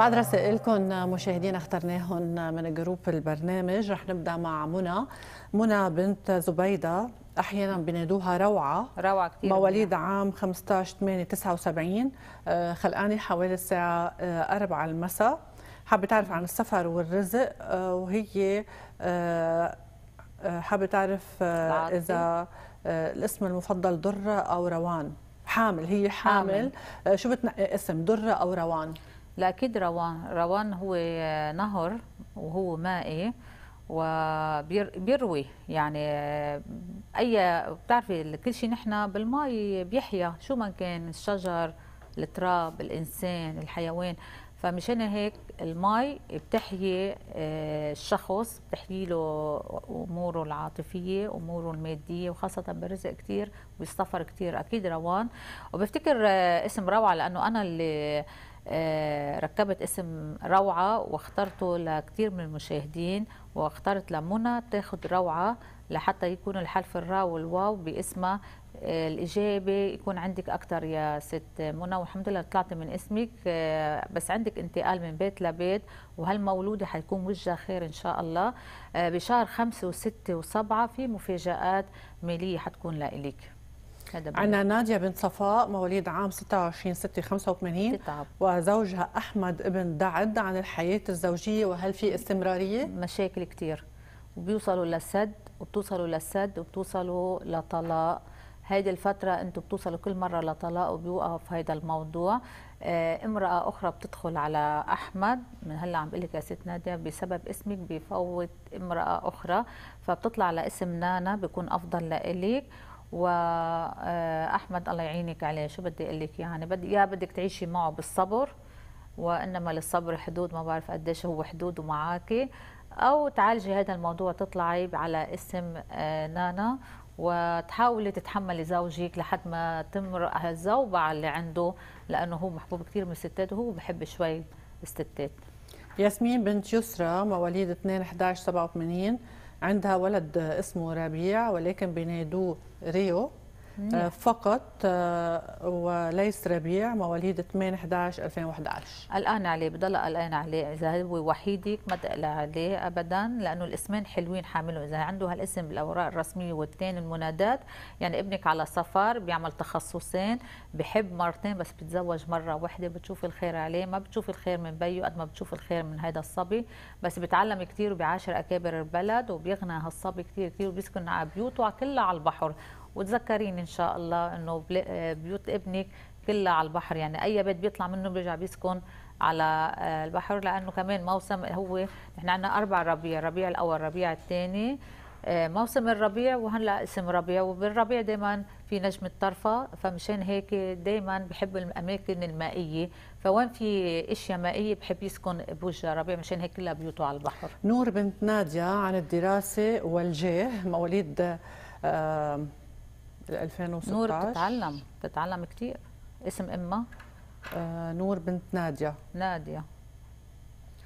بعد رسائلكم مشاهدينا اخترناهم من جروب البرنامج رح نبدا مع منى منى بنت زبيده احيانا بينادوها روعه روعه كثير مواليد عام 15 8 79 خلقانه حوالي الساعه 4 آه، المساء حابه تعرف عن السفر والرزق آه، وهي آه، حابه تعرف اذا الاسم المفضل دره او روان حامل هي حامل, حامل. شو بتنقي اسم دره او روان لا اكيد روان روان هو نهر وهو مائي وبيروي يعني اي بتعرفي كل شيء نحن بالماء بيحيا شو ما كان الشجر التراب الانسان الحيوان فمشان هيك المي بتحيي آه، الشخص بتحيي له اموره العاطفيه اموره الماديه وخاصه بالرزق كثير وبالسفر كثير اكيد روان وبفتكر آه، اسم روعه لانه انا اللي آه، ركبت اسم روعة واخترته لكثير من المشاهدين واخترت لمنى تاخد روعة لحتى يكون الحرف الراء والواو باسمها آه، الإجابة يكون عندك أكثر يا ست منى والحمد لله طلعت من اسمك آه، بس عندك انتقال من بيت لبيت وهالمولودة حيكون وجه خير إن شاء الله بشهر خمسة وستة وسبعة في مفاجآت مالية حتكون لإلك عنا عندنا ناديه بنت صفاء مواليد عام 26 6 85 تتعب. وزوجها احمد ابن دعد عن الحياه الزوجيه وهل في استمراريه؟ مشاكل كثير وبيوصلوا للسد وبتوصلوا للسد وبتوصلوا لطلاق هيدي الفترة انتم بتوصلوا كل مرة لطلاق وبيوقف هيدا الموضوع آه، امرأة أخرى بتدخل على أحمد من هلا عم بقول لك يا ست نادية بسبب اسمك بفوت امرأة أخرى فبتطلع على اسم نانا بيكون أفضل لإلك واحمد آه، الله يعينك عليه شو بدي اقول لك يعني بدي يا بدك تعيشي معه بالصبر وانما للصبر حدود ما بعرف قديش هو حدوده معك او تعالجي هذا الموضوع تطلعي على اسم آه، نانا وتحاولي تتحملي زوجك لحد ما تمرق الزوبعة اللي عنده لأنه هو محبوب كثير من الستات وهو بحب شوي الستات ياسمين بنت يسرى مواليد 2 11 87 عندها ولد اسمه ربيع ولكن بينادوه ريو آه، نعم. فقط آه، وليس ربيع مواليد 8 11 2011 قلقان عليه بضل قلقان عليه اذا هو وحيدك ما تقلق عليه ابدا لانه الاسمين حلوين حاملهم اذا عنده هالاسم بالاوراق الرسميه والتين المنادات يعني ابنك على سفر بيعمل تخصصين بحب مرتين بس بتزوج مره واحده بتشوف الخير عليه ما بتشوف الخير من بيه قد ما بتشوف الخير من هذا الصبي بس بتعلم كثير وبعاشر اكابر البلد وبيغنى هالصبي كثير كثير وبيسكن على بيوته كلها على البحر وتذكريني ان شاء الله انه آه، بيوت ابنك كلها على البحر يعني اي بيت بيطلع منه بيرجع بيسكن على آه، البحر لانه كمان موسم هو نحن عندنا اربع ربيع ربيع الاول ربيع الثاني آه، موسم الربيع وهلا اسم ربيع وبالربيع دائما في نجم الطرفة فمشان هيك دائما بحب الأماكن المائية فوين في اشياء مائية بحب يسكن بوجه ربيع مشان هيك كلها بيوته على البحر نور بنت نادية عن الدراسة والجاه مواليد 2016 نور بتتعلم بتتعلم كثير اسم امها آه نور بنت ناديه ناديه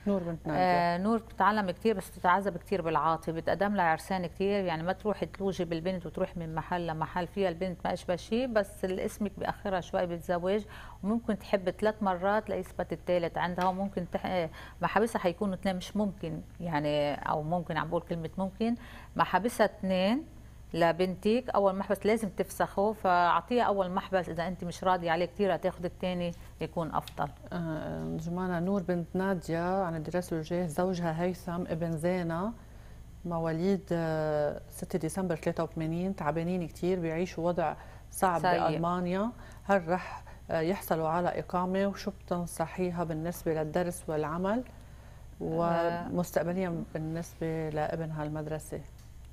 نور بنت آه، ناديه آه نور بتتعلم كثير بس بتتعذب كثير بالعاطفه بتقدم لها عرسان كثير يعني ما تروحي تلوجي بالبنت وتروحي من محل لمحل فيها البنت ما اشبه شيء بس اسمك باخرها شوي بالزواج وممكن تحب ثلاث مرات ليثبت الثالث عندها وممكن تح... آه، محابسها حيكونوا اثنين مش ممكن يعني او ممكن عم بقول كلمه ممكن محابسها اثنين لبنتك اول محبس لازم تفسخه فاعطيها اول محبس اذا انت مش راضيه عليه كثير تاخذ الثاني يكون افضل آه جمانة نور بنت ناديه عن الدراسه والوجاه زوجها هيثم ابن زينه مواليد 6 آه، ديسمبر 83 تعبانين كثير بيعيشوا وضع صعب سيء. بالمانيا هل رح آه، يحصلوا على اقامه وشو بتنصحيها بالنسبه للدرس والعمل آه. ومستقبليا بالنسبه لابنها المدرسه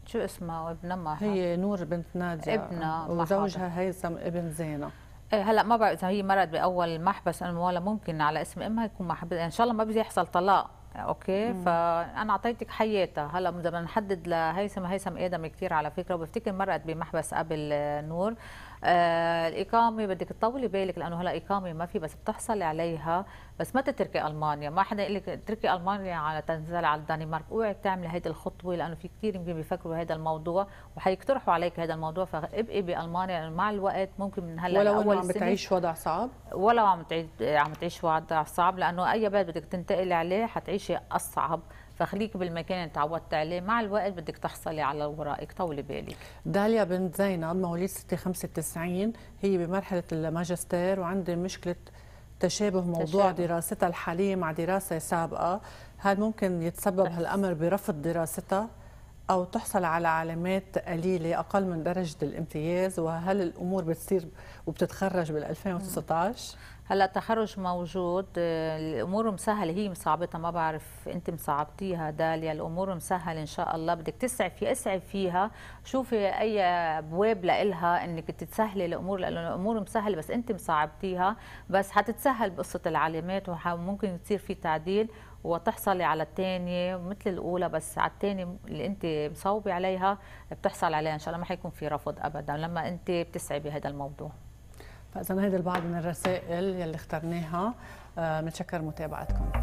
شو اسمها ابنها ما هي نور بنت ناديه ابنها وزوجها هيثم ابن زينه إيه، هلا ما بعرف اذا هي مرت باول محبس انا ولا ممكن على اسم امها يكون محبس ان شاء الله ما بده يحصل طلاق اوكي مم. فانا اعطيتك حياتها هلا اذا بدنا نحدد لهيثم هيثم ادم كثير على فكره وبفتكر مرت بمحبس قبل نور آه الاقامه بدك تطولي بالك لانه هلا اقامه ما في بس بتحصلي عليها بس ما تتركي المانيا ما حدا يقول لك تركي المانيا على تنزل على الدنمارك اوعي تعملي هيدي الخطوه لانه في كثير يمكن بيفكروا بهذا الموضوع وحيقترحوا عليك هذا الموضوع فابقي بالمانيا مع الوقت ممكن من هلا ولو عم بتعيش وضع صعب ولو عم تعيش عم تعيش وضع صعب لانه اي بلد بدك تنتقلي عليه حتعيشي اصعب فخليك بالمكان اللي تعودت عليه مع الوقت بدك تحصلي على ورائك طولي بالك داليا بنت زينب مواليد 695 هي بمرحله الماجستير وعندها مشكله تشابه موضوع تشابه. دراستها الحاليه مع دراسه سابقه هل ممكن يتسبب هالامر برفض دراستها أو تحصل على علامات قليلة أقل من درجة الامتياز وهل الأمور بتصير وبتتخرج بال 2019 هلا التخرج موجود آه، الامور مسهله هي مصعبتها ما بعرف انت مصعبتيها داليا الامور مسهله ان شاء الله بدك تسعي في اسعي فيها شوفي اي ابواب لإلها انك تتسهلي الامور لانه الامور مسهله بس انت مصعبتيها بس حتتسهل بقصه العلامات وممكن يصير في تعديل وتحصلي على الثانيه مثل الاولى بس على الثانيه اللي انت مصوبه عليها بتحصل عليها ان شاء الله ما حيكون في رفض ابدا لما انت بتسعي بهذا الموضوع فاذا هيدي البعض من الرسائل يلي اخترناها آه، متشكر متابعتكم